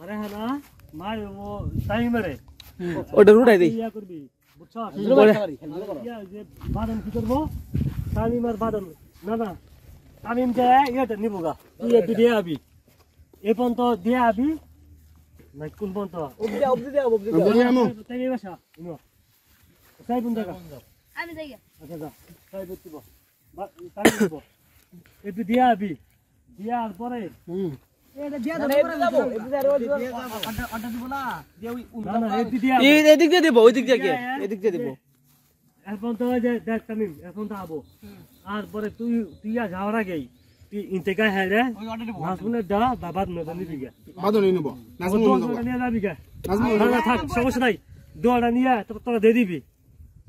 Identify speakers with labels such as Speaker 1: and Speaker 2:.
Speaker 1: আরে হ্যালো মা ও টাইমারে ওটা রুটাই দেই ইয়া করবি বুঝছো ইয়া যে বাদাম কি করব টাইমার বাদাম না না তামিম যে এটা নিবগা ইয়া দিয়ে আবি এ পর্যন্ত দিয়ে আবি না কোন পর্যন্ত অবধি অবধি দে অবধি দে আমি আমো তাইমি বাসা ইমো সাইব উন্দাগা আমি এদিক দিয়ে দেবো ওই দিয়ে এদিক দিয়ে দেবো এখন তো দেখ তামিম এখন তো আবো তারপরে তুই তুই আর যাওয়ার আগেই তুই ইন্তেকা হ্যাঁ রে নাজমুনের দা বাবার নদা নিবি গে বাদর নিবো নাজমুন নিয়ে যাবি গে থাক সমস্যা নাই দোয়াটা নিয়ে তোরা দিয়ে দিবি